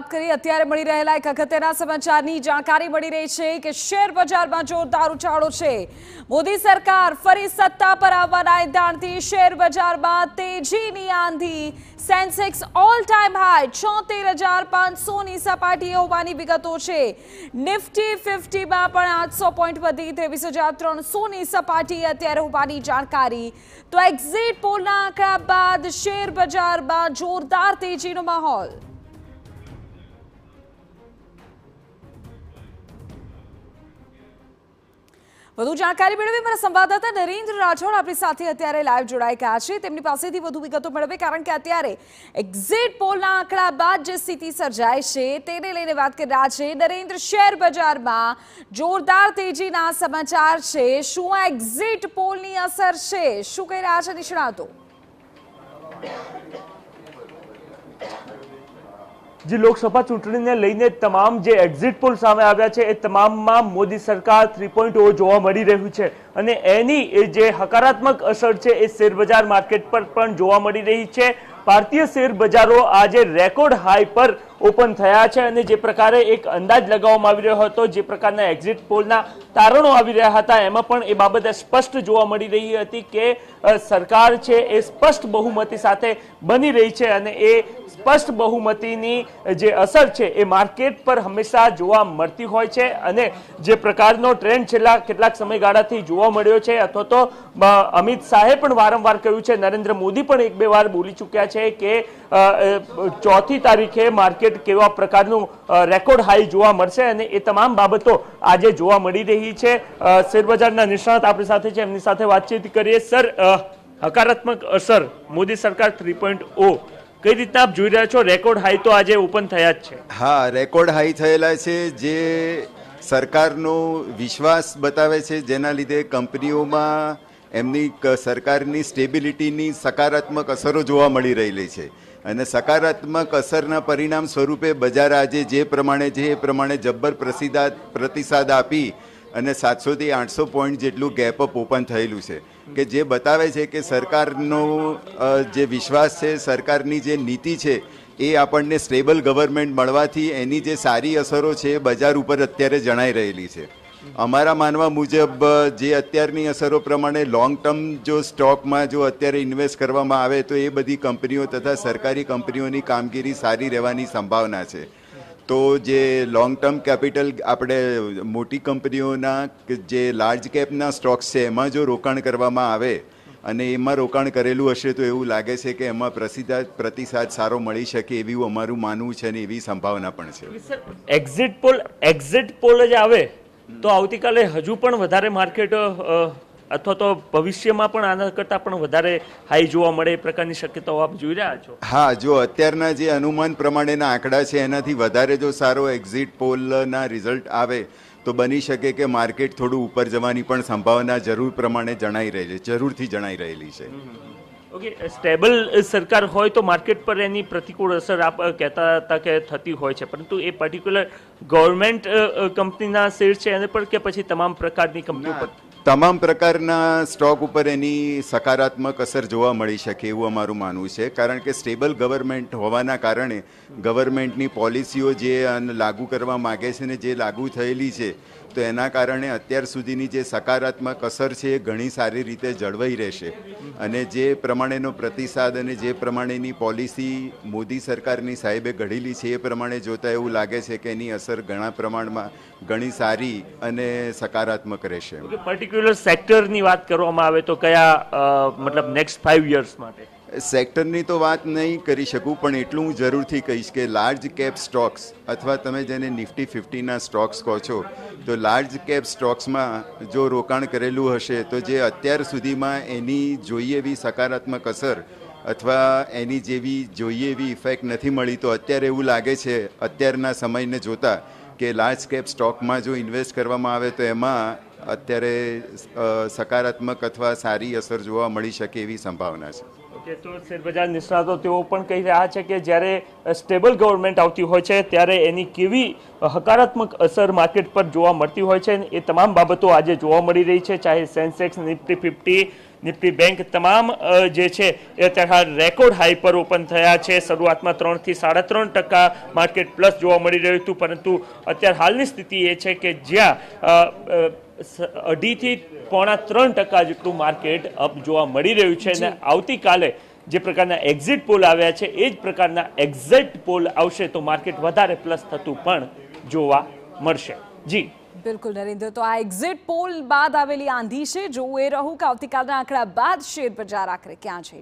વાત કરીએ અત્યારે મળી રહેલા એક અગત્યના સમાચારની જાણકારી મળી રહી છે કે શેર બજારમાં જોરદાર ઉછાળો છે મોદી સરકાર ફરી સત્તા પર આવવાના એંધાણથી શેર બજારમાં તેજીની આંધી સેન્સેક્સ ઓલ ટાઈમ હાઈ છોતેર હજાર પાંચસોની સપાટી હોવાની વિગતો છે નિફ્ટી ફિફ્ટીમાં પણ આઠસો પોઈન્ટ વધી ત્રેવીસ હજાર ત્રણસોની સપાટી અત્યારે હોવાની જાણકારી તો એક્ઝિટ પોલના આંકડા બાદ શેર બજારમાં જોરદાર તેજીનો માહોલ વધુ જાણકારી મેળવી મારા સંવાદદાતા નરેન્દ્ર રાઠોડ આપણી સાથે અત્યારે લાઈવ જોડાઈ ગયા છે તેમની પાસેથી વધુ વિગતો મેળવે કારણ કે અત્યારે એક્ઝિટ પોલના આંકડા બાદ જે સ્થિતિ સર્જાય છે તેને લઈને વાત કરી રહ્યા છે નરેન્દ્ર શેર બજારમાં જોરદાર તેજીના સમાચાર છે શું આ એક્ઝિટ પોલની અસર છે શું કહી રહ્યા છે નિષ્ણાતો જે લોકસભા ચૂંટણીને લઈને તમામ જે એક્ઝિટ પોલ સામે આવ્યા છે એ તમામમાં મોદી સરકાર થ્રી oh જોવા મળી રહ્યું છે અને એની જે હકારાત્મક અસર છે એ શેરબજાર માર્કેટ પર પણ જોવા મળી રહી છે ભારતીય શેર બજારો આજે રેકોર્ડ હાઈ પર ઓપન થયા છે અને જે પ્રકારે એક અંદાજ લગાવવામાં આવી રહ્યો હતો જે પ્રકારના એક્ઝિટ પોલના તારણો આવી રહ્યા હતા એમાં પણ એ બાબતે સ્પષ્ટ જોવા મળી રહી હતી કે સરકાર છે એ સ્પષ્ટ બહુમતી સાથે બની રહી છે અને એ સ્પષ્ટ બહુમતીની જે અસર છે એ માર્કેટ પર હંમેશા જોવા મળતી હોય છે અને જે પ્રકારનો ટ્રેન્ડ છેલ્લા કેટલાક સમયગાળાથી જોવા મળ્યો છે અથવા તો અમિત શાહે પણ વારંવાર કહ્યું છે નરેન્દ્ર મોદી પણ એક બે વાર બોલી ચૂક્યા છે કે ચોથી તારીખે માર્કેટ માર્કેટ કેવા પ્રકારનું રેકોર્ડ હાઈ જોવા મળશે અને એ તમામ બાબતો આજે જોવા મળી રહી છે શેરબજારના નિષ્ણાત આપણી સાથે છે એમની સાથે વાતચીત કરીએ સર હકારાત્મક અસર મોદી સરકાર થ્રી ઓ કઈ રીતના આપ જોઈ રહ્યા છો રેકોર્ડ હાઈ તો આજે ઓપન થયા જ છે હા રેકોર્ડ હાઈ થયેલા છે જે સરકારનો વિશ્વાસ બતાવે છે જેના લીધે કંપનીઓમાં એમની સરકારની સ્ટેબિલિટીની સકારાત્મક અસરો જોવા મળી રહેલી છે અને સકારાત્મક અસરના પરિણામ સ્વરૂપે બજાર આજે જે પ્રમાણે છે એ પ્રમાણે જબ્બર પ્રતિસાદ પ્રતિસાદ આપી અને સાતસોથી આઠસો પોઈન્ટ જેટલું ગેપ અપ ઓપન થયેલું છે કે જે બતાવે છે કે સરકારનો જે વિશ્વાસ છે સરકારની જે નીતિ છે એ આપણને સ્ટેબલ ગવર્મેન્ટ મળવાથી એની જે સારી અસરો છે એ બજાર ઉપર અત્યારે જણાઈ રહેલી છે અમારા માનવા મુજબ જે અત્યારની અસરો પ્રમાણે લોંગ ટર્મ જો સ્ટોકમાં જો અત્યારે ઇન્વેસ્ટ કરવામાં આવે તો એ બધી કંપનીઓ તથા સરકારી કંપનીઓની કામગીરી સારી રહેવાની સંભાવના છે તો જે લોંગ ટર્મ કેપિટલ આપણે મોટી કંપનીઓના જે લાર્જ કેપના સ્ટોક્સ છે એમાં જો રોકાણ કરવામાં આવે અને એમાં રોકાણ કરેલું હશે તો એવું લાગે છે કે એમાં પ્રતિસાદ પ્રતિસાદ સારો મળી શકે એવું અમારું માનવું છે ને એવી સંભાવના પણ છે એક્ઝિટ પોલ એક્ઝિટ પોલ જ આવે તો આવતીકાલે હજુ પણ વધારે માર્કેટ અથવા તો ભવિષ્યમાં પણ આના કરતાં પણ વધારે હાઈ જોવા મળે એ પ્રકારની શક્યતાઓ આપ જોઈ રહ્યા છો હા જો અત્યારના જે અનુમાન પ્રમાણેના આંકડા છે એનાથી વધારે જો સારો એક્ઝિટ પોલના રિઝલ્ટ આવે તો બની શકે કે માર્કેટ થોડું ઉપર જવાની પણ સંભાવના જરૂર પ્રમાણે જણાઈ રહેલી છે જરૂરથી જણાઈ રહેલી છે ઓકે સ્ટેબલ સરકાર હોય તો માર્કેટ પર એની પ્રતિકૂળ અસર આપ કહેતા હતા કે થતી હોય છે પરંતુ એ પર્ટિક્યુલર ગવર્મેન્ટ કંપનીના શેર છે એને પણ કે પછી તમામ પ્રકારની કંપનીઓ પર તમામ પ્રકારના સ્ટોક ઉપર એની સકારાત્મક અસર જોવા મળી શકે એવું અમારું માનવું છે કારણ કે સ્ટેબલ ગવર્મેન્ટ હોવાના કારણે ગવર્મેન્ટની પોલિસીઓ જે લાગુ કરવા માગે છે ને જે લાગુ થયેલી છે તો એના કારણે અત્યાર સુધીની જે સકારાત્મક અસર છે એ ઘણી સારી રીતે જળવાઈ રહેશે અને જે પ્રમાણેનો પ્રતિસાદ અને જે પ્રમાણેની પોલિસી મોદી સરકારની સાહેબે ઘડેલી છે એ પ્રમાણે જોતા એવું લાગે છે કે એની અસર ઘણા પ્રમાણમાં ઘણી સારી અને સકારાત્મક રહેશે પર્ટિક્યુલર સેક્ટરની વાત કરવામાં આવે તો કયા મતલબ નેક્સ્ટ ફાઇવ યર્સ માટે સેક્ટરની તો વાત નહીં કરી શકું પણ એટલું હું જરૂરથી કહીશ કે લાર્જ કેપ સ્ટોક્સ અથવા તમે જેને નિફ્ટી ફિફ્ટીના સ્ટોક્સ કહો છો તો લાર્જ કેપ સ્ટોક્સમાં જો રોકાણ કરેલું હશે તો જે અત્યાર સુધીમાં એની જોઈએ એવી સકારાત્મક અસર અથવા એની જેવી જોઈએ એવી ઇફેક્ટ નથી મળી તો અત્યારે એવું લાગે છે અત્યારના સમયને જોતાં કે લાર્જ કેપ સ્ટોકમાં જો ઇન્વેસ્ટ કરવામાં આવે તો એમાં અત્યારે સકારાત્મક અથવા સારી અસર જોવા મળી શકે એવી સંભાવના છે ઓકે તો શેરબજાર નિષ્ણાતો તેઓ પણ કહી રહ્યા છે કે જ્યારે સ્ટેબલ ગવર્મેન્ટ આવતી હોય છે ત્યારે એની કેવી હકારાત્મક અસર માર્કેટ પર જોવા મળતી હોય છે એ તમામ બાબતો આજે જોવા મળી રહી છે ચાહે Sensex Nifty fifty Nifty bank તમામ જે છે એ અત્યારે રેકોર્ડ હાઈ પર ઓપન થયા છે શરૂઆતમાં ત્રણથી સાડા ત્રણ ટકા માર્કેટ પ્લસ જોવા મળી રહ્યું હતું પરંતુ અત્યારે હાલની સ્થિતિ એ છે કે જ્યાં અઢીથી પોણા ત્રણ ટકા જેટલું માર્કેટ અપ જોવા મળી રહ્યું છે અને આવતીકાલે જે પ્રકારના એક્ઝિટ પોલ આવ્યા છે એ જ પ્રકારના એક્ઝેક્ટ પોલ આવશે તો માર્કેટ વધારે પ્લસ થતું પણ જોવા મળશે જી બિલકુલ નરેન્દ્ર તો આ એક્ઝિટ પોલ બાદ આવેલી આંધી છે જોવું એ રહું કે આવતીકાલના આંકડા બાદ શેર બજાર આખરે ક્યાં છે